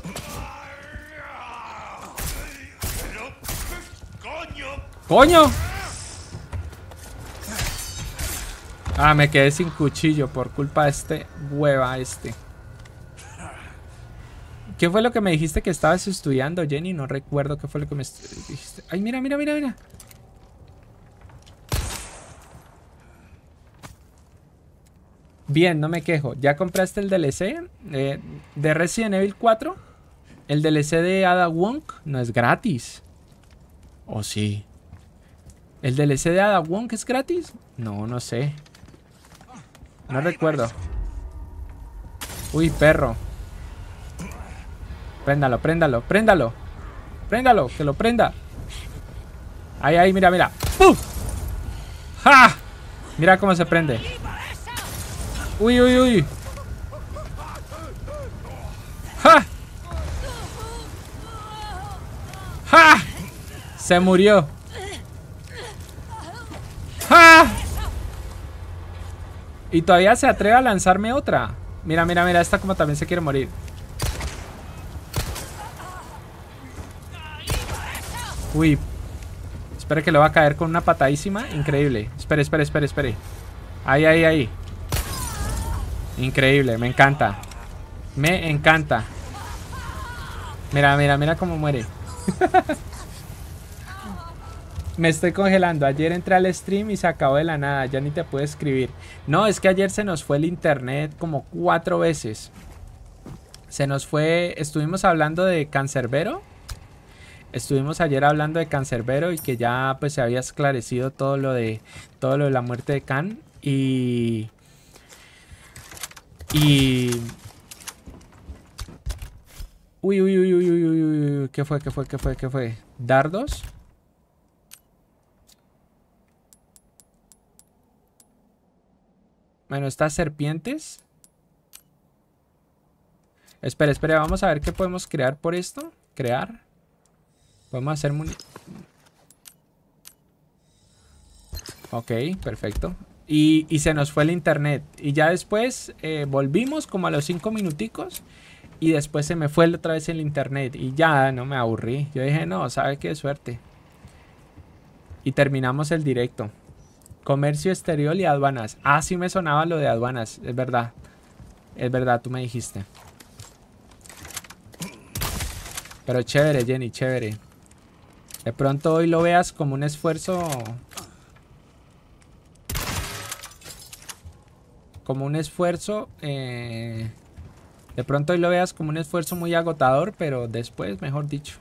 ¡Coño! Ah, me quedé sin cuchillo por culpa de este hueva este. ¿Qué fue lo que me dijiste que estabas estudiando, Jenny? No recuerdo qué fue lo que me dijiste. Ay, mira, mira, mira, mira. Bien, no me quejo. ¿Ya compraste el DLC eh, de Resident Evil 4? El DLC de Ada Wong no es gratis. ¿O oh, sí? ¿El DLC de Ada Wong es gratis? No, no sé. No recuerdo. Pues. Uy, perro. Préndalo, préndalo, préndalo. Préndalo, que lo prenda. Ahí, ahí, mira, mira. ¡Puf! ¡Ja! Mira cómo se prende. Uy, uy, uy. ¡Ja! ¡Ja! Se murió. Y todavía se atreve a lanzarme otra. Mira, mira, mira. Esta como también se quiere morir. Uy. Espera que le va a caer con una patadísima. Increíble. Espere, espere, espere, espere. Ahí, ahí, ahí. Increíble. Me encanta. Me encanta. Mira, mira, mira cómo muere. Me estoy congelando. Ayer entré al stream y se acabó de la nada. Ya ni te pude escribir. No, es que ayer se nos fue el internet como cuatro veces. Se nos fue. Estuvimos hablando de Cancerbero. Estuvimos ayer hablando de Cancerbero y que ya pues se había esclarecido todo lo de todo lo de la muerte de Can y y uy uy uy uy uy uy, uy. qué fue qué fue qué fue qué fue dardos Bueno, estas serpientes. Espera, espera, vamos a ver qué podemos crear por esto. Crear. Podemos hacer... Ok, perfecto. Y, se nos fue el internet. Y ya después eh, volvimos como a los cinco minuticos. Y después se me fue otra vez el internet. Y ya no me aburrí. Yo dije, no, sabe qué suerte. Y terminamos el directo. Comercio exterior y aduanas. Ah, sí me sonaba lo de aduanas. Es verdad. Es verdad, tú me dijiste. Pero chévere, Jenny, chévere. De pronto hoy lo veas como un esfuerzo... Como un esfuerzo... Eh, de pronto hoy lo veas como un esfuerzo muy agotador, pero después, mejor dicho.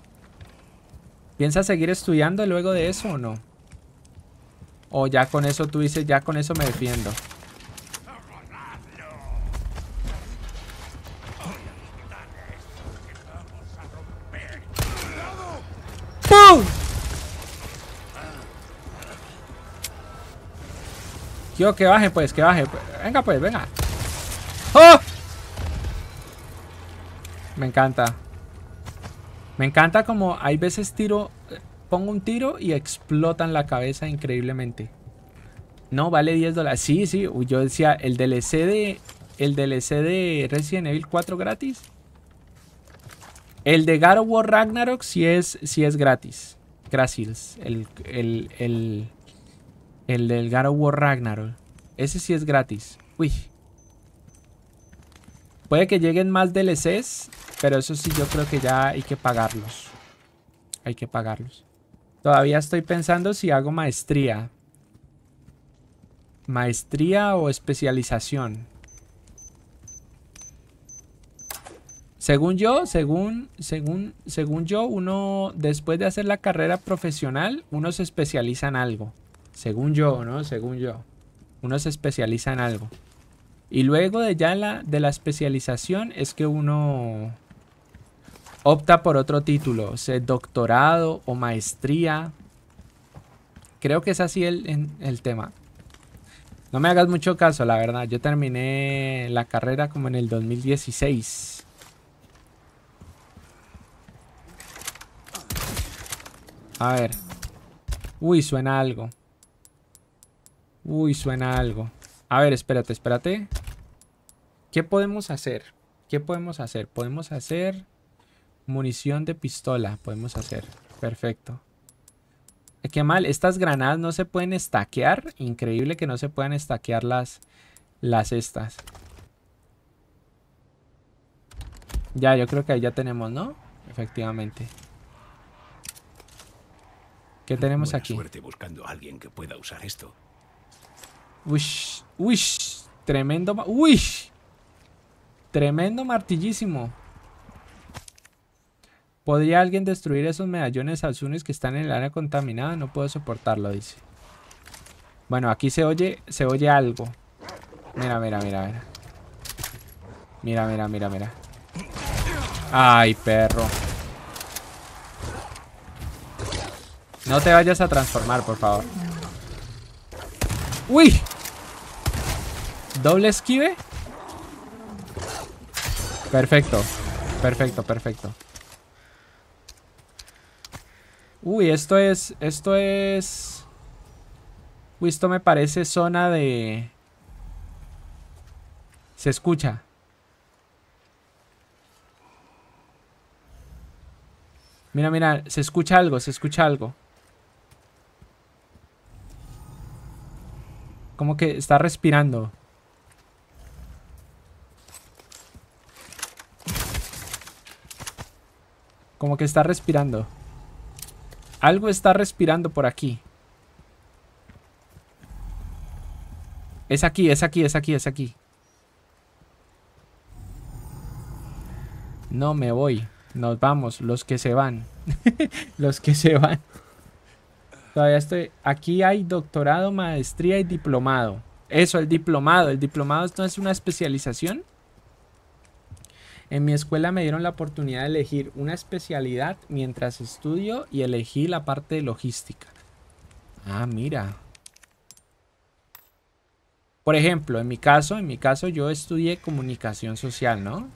¿Piensas seguir estudiando luego de eso o no? O ya con eso tú dices, ya con eso me defiendo. ¡Pum! Yo que baje, pues, que baje. Venga, pues, venga. ¡Oh! Me encanta. Me encanta como hay veces tiro pongo un tiro y explotan la cabeza increíblemente. No, vale 10 dólares. Sí, sí, yo decía, el DLC de, el DLC de Resident Evil 4 gratis. El de Garo War Ragnarok sí es, sí es gratis. Gracias. El, del Garo War Ragnarok. Ese sí es gratis. Uy. Puede que lleguen más DLCs, pero eso sí yo creo que ya hay que pagarlos. Hay que pagarlos. Todavía estoy pensando si hago maestría. Maestría o especialización. Según yo, según, según, según yo, uno después de hacer la carrera profesional, uno se especializa en algo. Según yo, ¿no? Según yo. Uno se especializa en algo. Y luego de ya la, de la especialización es que uno Opta por otro título, o sea, doctorado o maestría. Creo que es así el, el tema. No me hagas mucho caso, la verdad. Yo terminé la carrera como en el 2016. A ver. Uy, suena algo. Uy, suena algo. A ver, espérate, espérate. ¿Qué podemos hacer? ¿Qué podemos hacer? Podemos hacer... Munición de pistola podemos hacer. Perfecto. Eh, qué mal, estas granadas no se pueden estaquear. Increíble que no se puedan estaquear las, las estas. Ya, yo creo que ahí ya tenemos, ¿no? Efectivamente. ¿Qué tenemos aquí? suerte buscando a alguien que pueda usar esto. Uy, uy, tremendo, uy. Tremendo martillísimo. ¿Podría alguien destruir esos medallones azules que están en el área contaminada? No puedo soportarlo, dice. Bueno, aquí se oye, se oye algo. Mira, mira, mira, mira. Mira, mira, mira, mira. Ay, perro. No te vayas a transformar, por favor. ¡Uy! ¿Doble esquive? Perfecto. Perfecto, perfecto. Uy, esto es... Esto es... Uy, esto me parece zona de... Se escucha. Mira, mira, se escucha algo, se escucha algo. Como que está respirando. Como que está respirando. Algo está respirando por aquí. Es aquí, es aquí, es aquí, es aquí. No me voy. Nos vamos, los que se van. los que se van. Todavía estoy. Aquí hay doctorado, maestría y diplomado. Eso, el diplomado. El diplomado no es una especialización. En mi escuela me dieron la oportunidad de elegir una especialidad mientras estudio y elegí la parte de logística. Ah, mira. Por ejemplo, en mi caso, en mi caso yo estudié comunicación social, ¿no?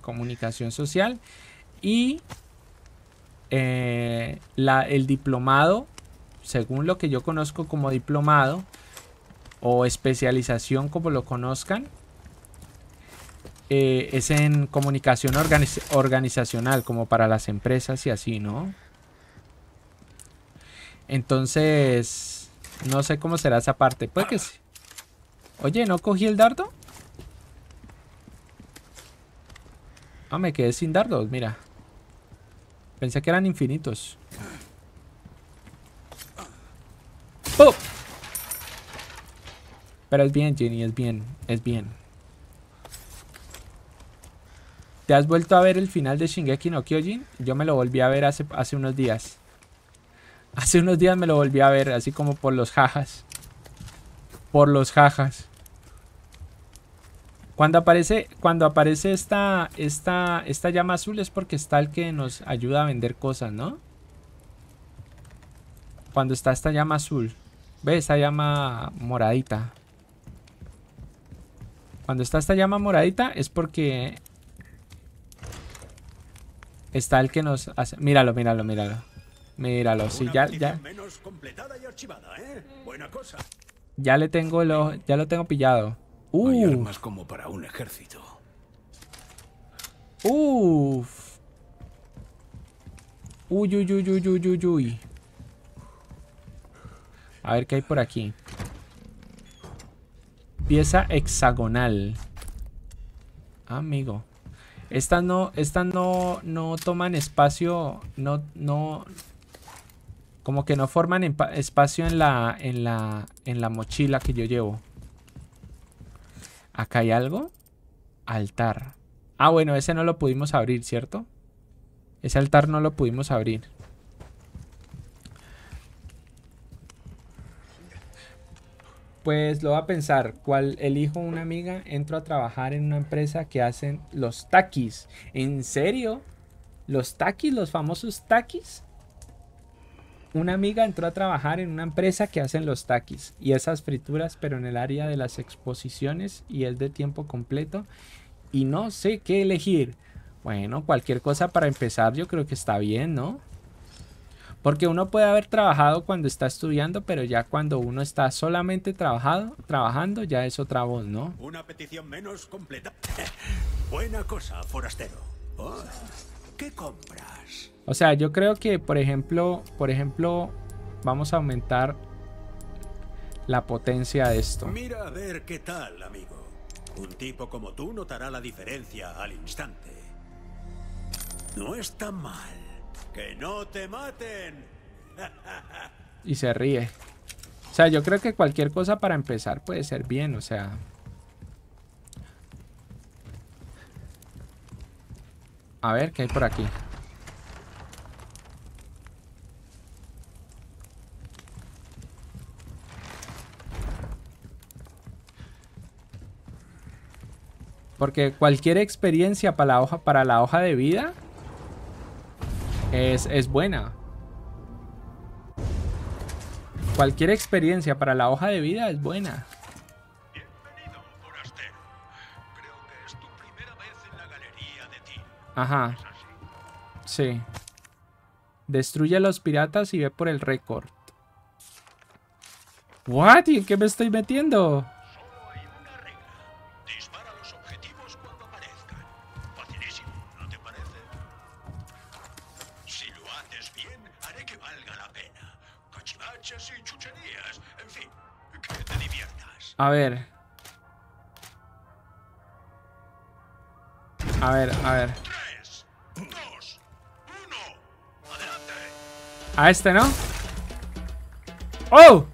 Comunicación social y eh, el diplomado, según lo que yo conozco como diplomado o especialización como lo conozcan, eh, es en comunicación organizacional, como para las empresas y así, ¿no? Entonces, no sé cómo será esa parte. Puede que sí. Oye, ¿no cogí el dardo? Ah, me quedé sin dardos, mira. Pensé que eran infinitos. ¡Pum! Pero es bien, Jenny, es bien, es bien. ¿Te has vuelto a ver el final de Shingeki no Kyojin? Yo me lo volví a ver hace, unos días. Hace unos días me lo volví a ver, así como por los jajas. Por los jajas. Cuando aparece, cuando aparece esta, esta, esta llama azul es porque está el que nos ayuda a vender cosas, ¿no? Cuando está esta llama azul. Ve, esta llama moradita. Cuando está esta llama moradita es porque Está el que nos hace... Míralo, míralo, míralo. Míralo, sí, ya, ya... ¿eh? Ya le tengo el ya lo tengo pillado. Uh. como Uf. Uy, uy, uy, uy, uy, uy, uy. A ver qué hay por aquí. Pieza hexagonal. Amigo. Estas no, no, toman espacio, no, no, como que no forman espacio en la, en la, en la mochila que yo llevo. Acá hay algo. Altar. Ah, bueno, ese no lo pudimos abrir, ¿cierto? Ese altar no lo pudimos abrir. Pues lo va a pensar, ¿Cuál? elijo una amiga, entro a trabajar en una empresa que hacen los taquis. ¿En serio? ¿Los taquis, los famosos taquis? Una amiga entró a trabajar en una empresa que hacen los taquis y esas frituras, pero en el área de las exposiciones y es de tiempo completo y no sé qué elegir. Bueno, cualquier cosa para empezar yo creo que está bien, ¿no? Porque uno puede haber trabajado cuando está estudiando, pero ya cuando uno está solamente trabajado, trabajando, ya es otra voz, ¿no? Una petición menos completa. Buena cosa, forastero. Oh, ¿Qué compras? O sea, yo creo que, por ejemplo, por ejemplo, vamos a aumentar la potencia de esto. Mira a ver qué tal, amigo. Un tipo como tú notará la diferencia al instante. No está mal no te maten! y se ríe. O sea, yo creo que cualquier cosa para empezar puede ser bien, o sea... A ver, ¿qué hay por aquí? Porque cualquier experiencia para la hoja, para la hoja de vida es, buena. Cualquier experiencia para la hoja de vida es buena. Ajá. Sí. Destruye a los piratas y ve por el récord. ¿What? ¿Y qué me estoy metiendo? A ver. A ver, a ver. A este, ¿no? ¡Oh!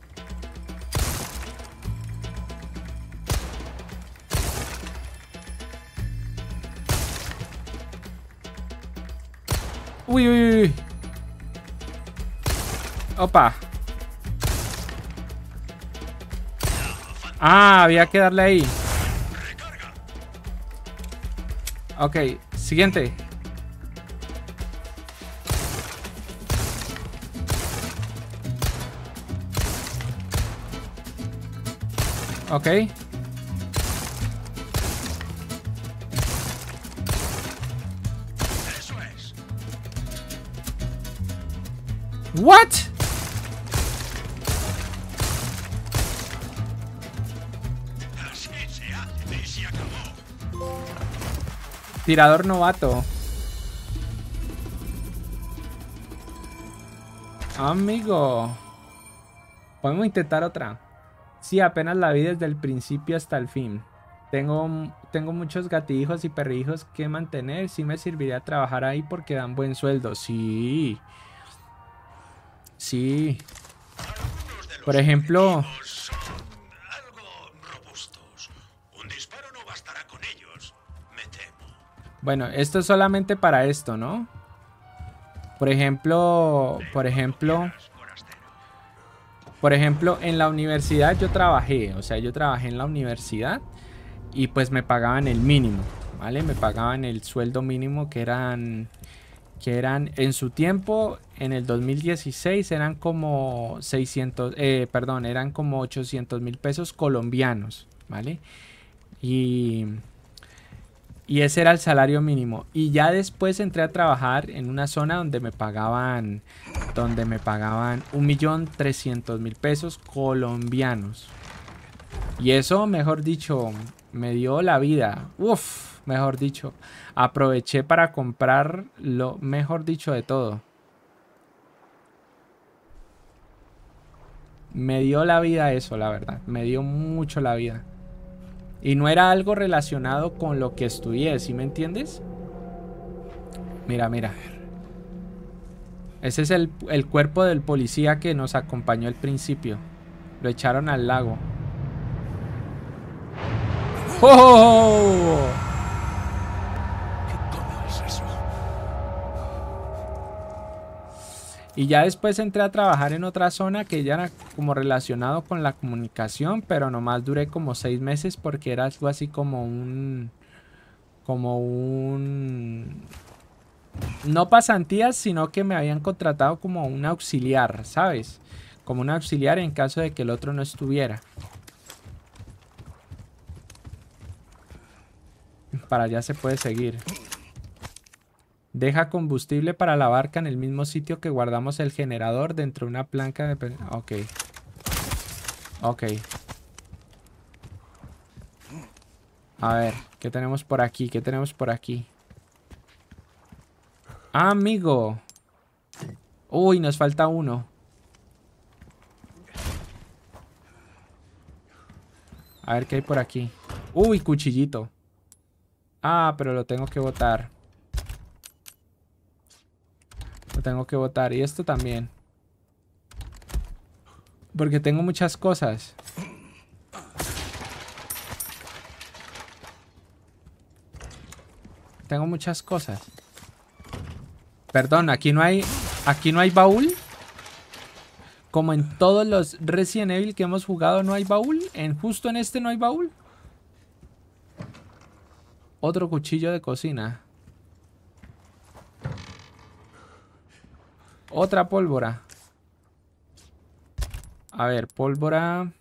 Uy, uy, uy. Opa. Ah, había que darle ahí. Ok, siguiente. Ok. Eso es. What? Tirador novato. Amigo. Podemos intentar otra. Sí, apenas la vi desde el principio hasta el fin. Tengo, tengo muchos gatijos y perrijos que mantener. Sí me serviría trabajar ahí porque dan buen sueldo. Sí. Sí. Por ejemplo, Bueno, esto es solamente para esto, ¿no? Por ejemplo, por ejemplo, por ejemplo, en la universidad yo trabajé, o sea, yo trabajé en la universidad y pues me pagaban el mínimo, ¿vale? Me pagaban el sueldo mínimo que eran que eran en su tiempo en el 2016 eran como 600 eh, perdón eran como 800 mil pesos colombianos vale y y ese era el salario mínimo. Y ya después entré a trabajar en una zona donde me pagaban, donde me pagaban 1.300.000 pesos colombianos. Y eso, mejor dicho, me dio la vida. Uf, mejor dicho. Aproveché para comprar lo mejor dicho de todo. Me dio la vida eso, la verdad. Me dio mucho la vida. Y no era algo relacionado con lo que estudié, ¿sí me entiendes? Mira, mira. Ese es el, el cuerpo del policía que nos acompañó al principio. Lo echaron al lago. ¡Oh! Y ya después entré a trabajar en otra zona que ya era como relacionado con la comunicación, pero nomás duré como seis meses porque era algo así como un... como un... No pasantías, sino que me habían contratado como un auxiliar, ¿sabes? Como un auxiliar en caso de que el otro no estuviera. Para allá se puede seguir. Deja combustible para la barca en el mismo sitio que guardamos el generador dentro de una planca de... Ok. Ok. A ver, ¿qué tenemos por aquí? ¿Qué tenemos por aquí? Ah, amigo! Uy, nos falta uno. A ver qué hay por aquí. Uy, cuchillito. Ah, pero lo tengo que botar. tengo que botar. Y esto también. Porque tengo muchas cosas. Tengo muchas cosas. Perdón, aquí no hay... Aquí no hay baúl. Como en todos los Resident Evil que hemos jugado no hay baúl. En justo en este no hay baúl. Otro cuchillo de cocina. Otra pólvora. A ver, pólvora.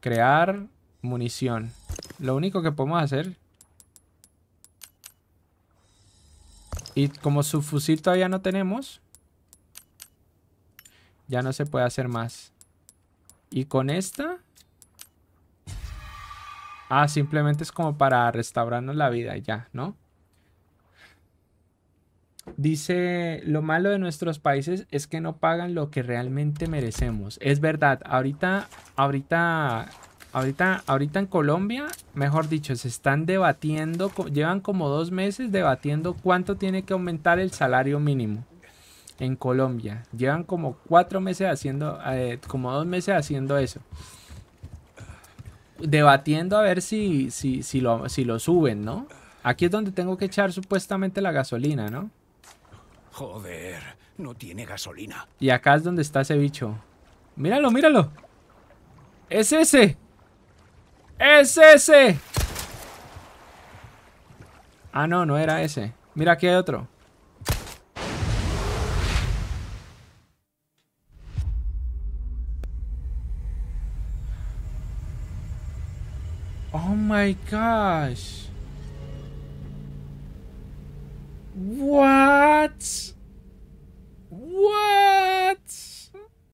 Crear munición. Lo único que podemos hacer... Y como su fusil todavía no tenemos... Ya no se puede hacer más. Y con esta... Ah, simplemente es como para restaurarnos la vida ya, ¿no? Dice, lo malo de nuestros países es que no pagan lo que realmente merecemos. Es verdad, ahorita, ahorita, ahorita, ahorita en Colombia, mejor dicho, se están debatiendo, llevan como dos meses debatiendo cuánto tiene que aumentar el salario mínimo en Colombia. Llevan como cuatro meses haciendo, eh, como dos meses haciendo eso. Debatiendo a ver si, si, si, lo, si lo suben, ¿no? Aquí es donde tengo que echar supuestamente la gasolina, ¿no? Joder, no tiene gasolina. Y acá es donde está ese bicho. Míralo, míralo. Es ese. Es ese. Ah, no, no era ese. Mira, aquí hay otro. Oh my gosh. What? What?